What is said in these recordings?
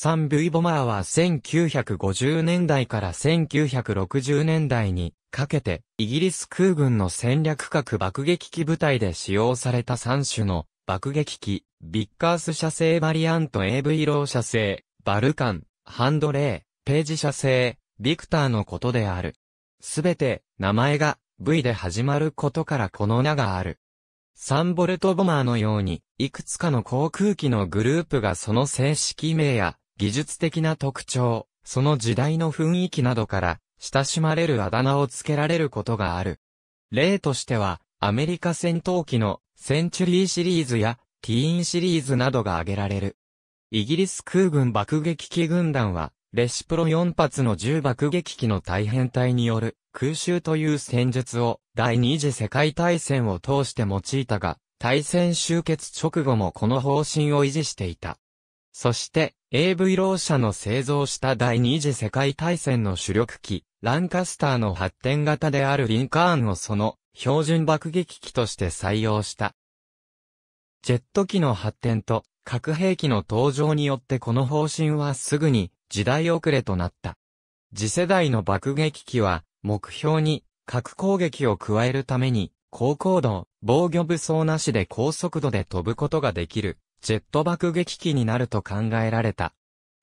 サン・ブイ・ボマーは1950年代から1960年代にかけて、イギリス空軍の戦略核爆撃機部隊で使用された3種の爆撃機、ビッカース射精バリアント AV ロー射精、バルカン、ハンドレー、ページ射精、ビクターのことである。すべて、名前が V で始まることからこの名がある。サンボルトボマーのように、いくつかの航空機のグループがその正式名や技術的な特徴、その時代の雰囲気などから、親しまれるあだ名を付けられることがある。例としては、アメリカ戦闘機のセンチュリーシリーズやティーンシリーズなどが挙げられる。イギリス空軍爆撃機軍団は、レシプロ4発の重爆撃機の大変態による空襲という戦術を第二次世界大戦を通して用いたが、大戦終結直後もこの方針を維持していた。そして、AV ロー社の製造した第二次世界大戦の主力機、ランカスターの発展型であるリンカーンをその標準爆撃機として採用した。ジェット機の発展と核兵器の登場によってこの方針はすぐに時代遅れとなった。次世代の爆撃機は目標に核攻撃を加えるために高高度、防御武装なしで高速度で飛ぶことができるジェット爆撃機になると考えられた。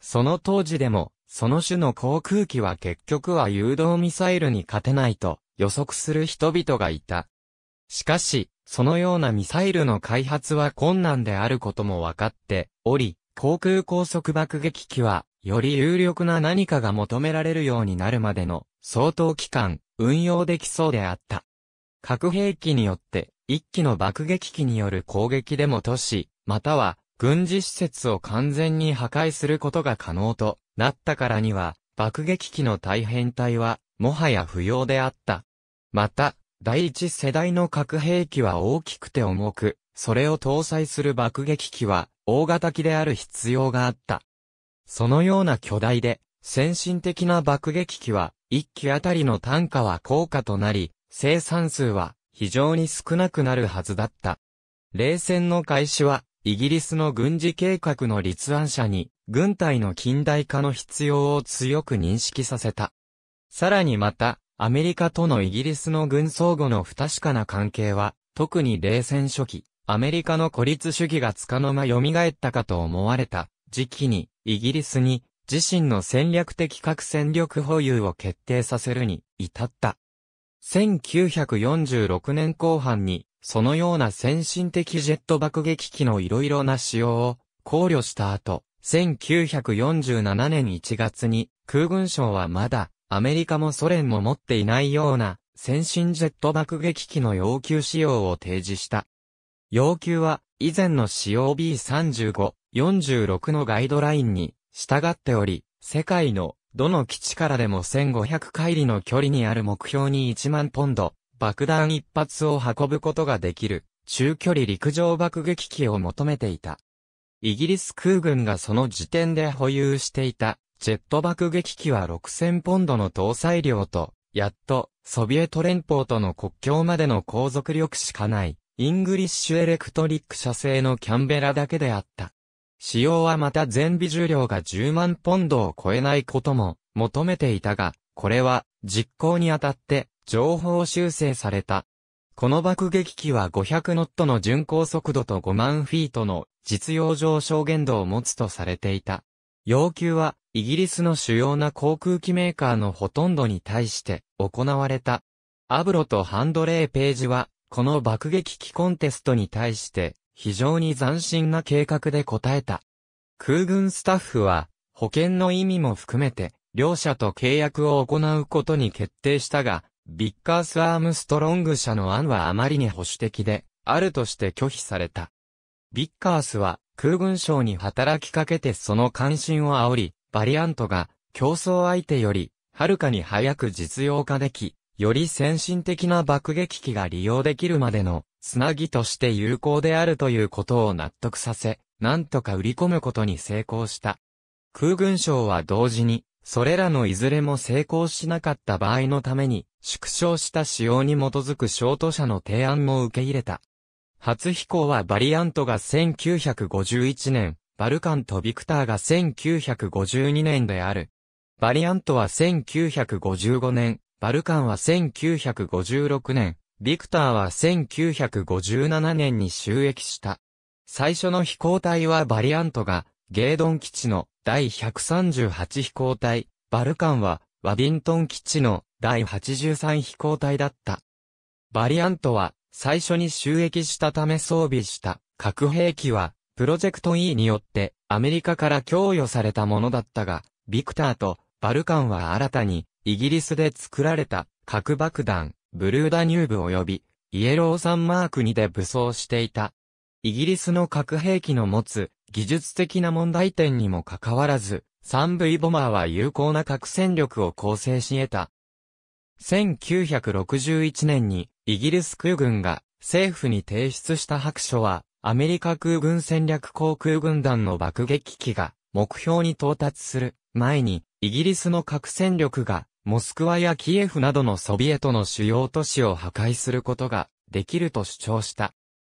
その当時でも、その種の航空機は結局は誘導ミサイルに勝てないと予測する人々がいた。しかし、そのようなミサイルの開発は困難であることも分かっており、航空高速爆撃機は、より有力な何かが求められるようになるまでの相当期間、運用できそうであった。核兵器によって、一機の爆撃機による攻撃でも都市、または軍事施設を完全に破壊することが可能となったからには、爆撃機の大変体は、もはや不要であった。また、第一世代の核兵器は大きくて重く、それを搭載する爆撃機は、大型機である必要があった。そのような巨大で、先進的な爆撃機は、一機あたりの単価は高価となり、生産数は非常に少なくなるはずだった。冷戦の開始は、イギリスの軍事計画の立案者に、軍隊の近代化の必要を強く認識させた。さらにまた、アメリカとのイギリスの軍相互の不確かな関係は、特に冷戦初期、アメリカの孤立主義がつかの間蘇ったかと思われた時期に、イギリスに自身の戦略的核戦力保有を決定させるに至った。1946年後半にそのような先進的ジェット爆撃機の色々な使用を考慮した後、1947年1月に空軍省はまだアメリカもソ連も持っていないような先進ジェット爆撃機の要求仕様を提示した。要求は以前の使用 B35、46のガイドラインに従っており、世界のどの基地からでも1500海里の距離にある目標に1万ポンド、爆弾一発を運ぶことができる中距離陸上爆撃機を求めていた。イギリス空軍がその時点で保有していたジェット爆撃機は6000ポンドの搭載量と、やっとソビエト連邦との国境までの航続力しかないイングリッシュエレクトリック社製のキャンベラだけであった。使用はまた全備重量が10万ポンドを超えないことも求めていたが、これは実行にあたって情報修正された。この爆撃機は500ノットの巡航速度と5万フィートの実用上昇限度を持つとされていた。要求はイギリスの主要な航空機メーカーのほとんどに対して行われた。アブロとハンドレーページはこの爆撃機コンテストに対して非常に斬新な計画で答えた。空軍スタッフは保険の意味も含めて両者と契約を行うことに決定したが、ビッカース・アームストロング社の案はあまりに保守的で、あるとして拒否された。ビッカースは空軍省に働きかけてその関心を煽り、バリアントが競争相手よりはるかに早く実用化でき、より先進的な爆撃機が利用できるまでのつなぎとして有効であるということを納得させ、なんとか売り込むことに成功した。空軍省は同時に、それらのいずれも成功しなかった場合のために、縮小した仕様に基づくショート車の提案も受け入れた。初飛行はバリアントが1951年、バルカンとビクターが1952年である。バリアントは1955年、バルカンは1956年、ビクターは1957年に収益した。最初の飛行隊はバリアントが、ゲードン基地の第138飛行隊、バルカンはワディントン基地の第83飛行隊だった。バリアントは最初に収益したため装備した核兵器はプロジェクト E によってアメリカから供与されたものだったが、ビクターとバルカンは新たにイギリスで作られた核爆弾ブルーダニューブ及びイエローサンマーク2で武装していた。イギリスの核兵器の持つ技術的な問題点にもかかわらず、3V ボマーは有効な核戦力を構成し得た。1961年にイギリス空軍が政府に提出した白書はアメリカ空軍戦略航空軍団の爆撃機が目標に到達する前にイギリスの核戦力がモスクワやキエフなどのソビエトの主要都市を破壊することができると主張した。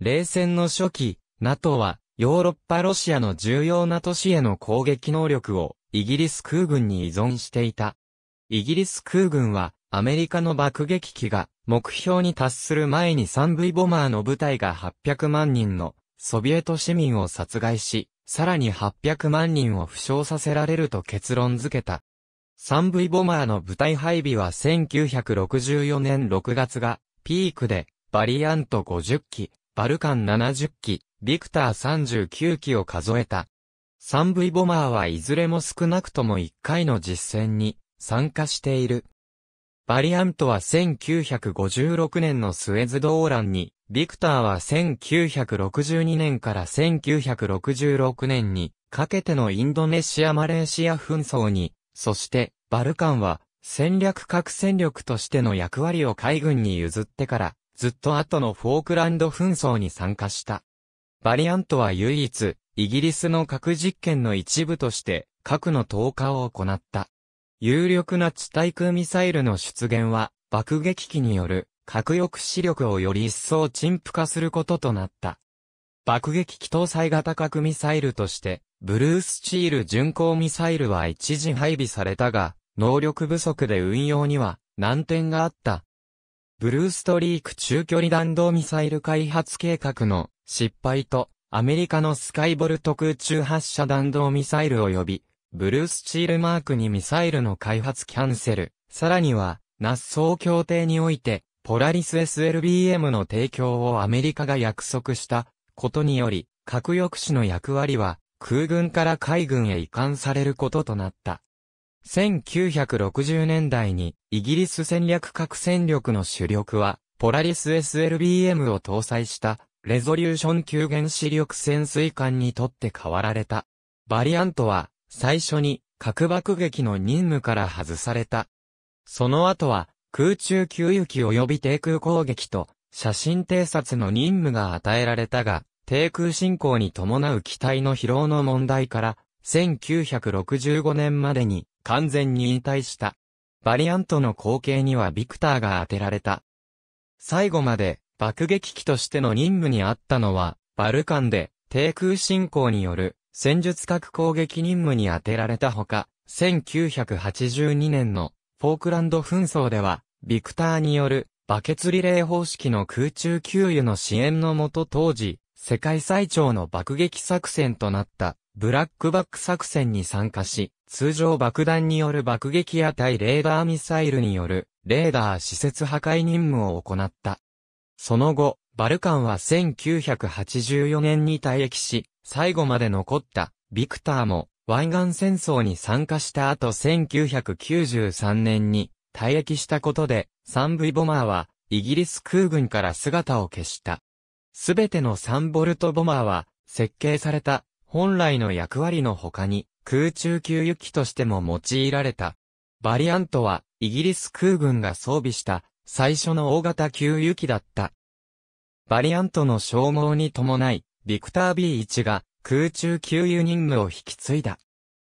冷戦の初期、NATO はヨーロッパロシアの重要な都市への攻撃能力をイギリス空軍に依存していた。イギリス空軍はアメリカの爆撃機が目標に達する前に 3V ボマーの部隊が800万人のソビエト市民を殺害し、さらに800万人を負傷させられると結論付けた。3V ボマーの部隊配備は1964年6月がピークでバリアント50機、バルカン70機、ビクター39機を数えた。3 v ボマーはいずれも少なくとも1回の実戦に参加している。バリアントは1956年のスエズ動乱に、ビクターは1962年から1966年にかけてのインドネシア・マレーシア紛争に、そしてバルカンは戦略核戦力としての役割を海軍に譲ってから、ずっと後のフォークランド紛争に参加した。バリアントは唯一、イギリスの核実験の一部として、核の投下を行った。有力な地対空ミサイルの出現は、爆撃機による核抑止力をより一層陳腐化することとなった。爆撃機搭載型核ミサイルとして、ブルースチール巡航ミサイルは一時配備されたが、能力不足で運用には難点があったブルーストリーク中距離弾道ミサイル開発計画の失敗と、アメリカのスカイボルト空中発射弾道ミサイル及び、ブルースチールマークにミサイルの開発キャンセル、さらには、ナッソー協定において、ポラリス SLBM の提供をアメリカが約束したことにより、核抑止の役割は空軍から海軍へ移管されることとなった。1960年代にイギリス戦略核戦力の主力はポラリス SLBM を搭載したレゾリューション級原子力潜水艦にとって変わられた。バリアントは最初に核爆撃の任務から外された。その後は空中給油機及び低空攻撃と写真偵察の任務が与えられたが、低空進行に伴う機体の疲労の問題から、1965年までに完全に引退した。バリアントの後継にはビクターが当てられた。最後まで爆撃機としての任務にあったのは、バルカンで低空侵攻による戦術核攻撃任務に当てられたほか、1982年のフォークランド紛争では、ビクターによるバケツリレー方式の空中給油の支援のもと当時、世界最長の爆撃作戦となったブラックバック作戦に参加し、通常爆弾による爆撃や対レーダーミサイルによるレーダー施設破壊任務を行った。その後、バルカンは1984年に退役し、最後まで残ったビクターも湾岸戦争に参加した後1993年に退役したことで、サンブイボマーはイギリス空軍から姿を消した。すべてのサンボルトボマーは設計された本来の役割の他に空中給油機としても用いられた。バリアントはイギリス空軍が装備した最初の大型給油機だった。バリアントの消耗に伴い、ビクター B1 が空中給油任務を引き継いだ。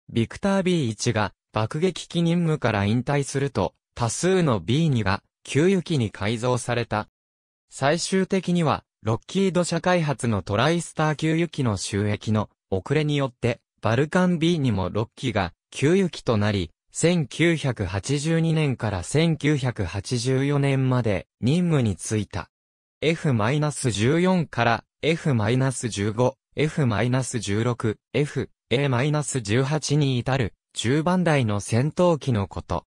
ビクター B1 が爆撃機任務から引退すると、多数の B2 が給油機に改造された。最終的には、ロッキード社開発のトライスター給油機の収益の遅れによって、バルカン B にも6機が、給油機となり、1982年から1984年まで任務に就いた。F-14 から F-15、F-16、F、A-18 に至る10番台の戦闘機のこと。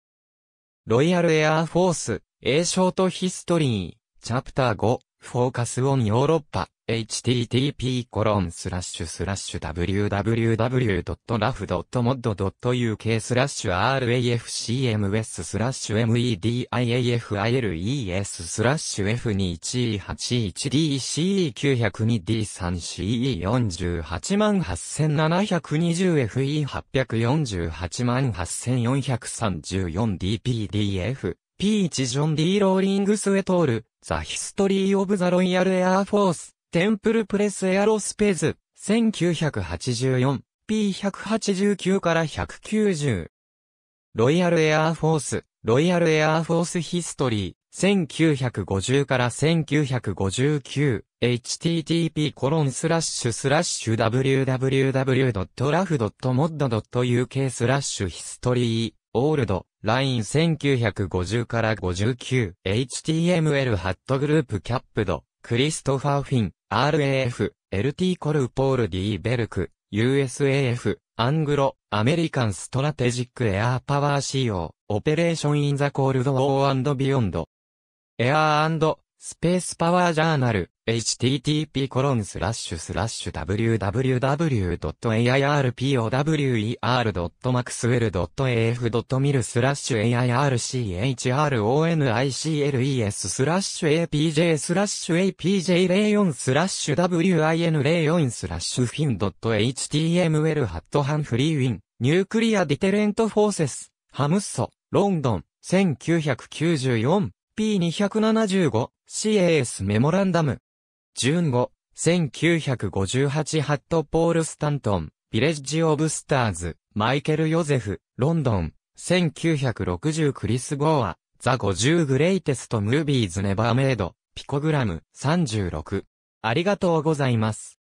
ロイヤルエアーフォース、A ショートヒストリー、チャプター5、フォーカスオンヨーロッパ、http://www.raf.mod.uk スラッシュ rafcms スラッシュ mediafiles スラッシュ f218dce902d3ce48 1 8720fe848 8434 d p d f P1 ジョン・ D・ ローリングス・エトール、ザ・ヒストリー・オブ・ザ・ロイヤル・エアーフォース、テンプル・プレス・エアロスペーズ、1984、P189 から190。ロイヤル・エアーフォース、ロイヤル・エアーフォース・ヒストリー、1950から1959、http コロンスラッシュスラッシュ www.raf.mod.uk スラッシュヒストリーオールド、ライン1950から59、HTML ハットグループキャップド、クリストファー・フィン、RAF、LT コルポール・ディベルク、USAF、アングロ、アメリカン・ストラテジック・エアー・パワー co オペレーション・イン・ザ・コールド・オー・ビヨンド。エアー・スペース・パワー・ジャーナル、http://www.airpower.maxwell.mil スラッシュ airchronicles スラッシュ apj スラッシュ apj04 スラッシュ win04 スラッシュ fin.html ハットハンフリーウィンニュークリアディテレントフォーセスハムッソロンドン1994 P275 CAS メモランダム順5、1958ハットポール・スタントン、ビレッジ・オブ・スターズ、マイケル・ヨゼフ、ロンドン、1960クリス・ゴーア、ザ50グレイテスト・ムービーズ・ネバーメイド、ピコグラム、36。ありがとうございます。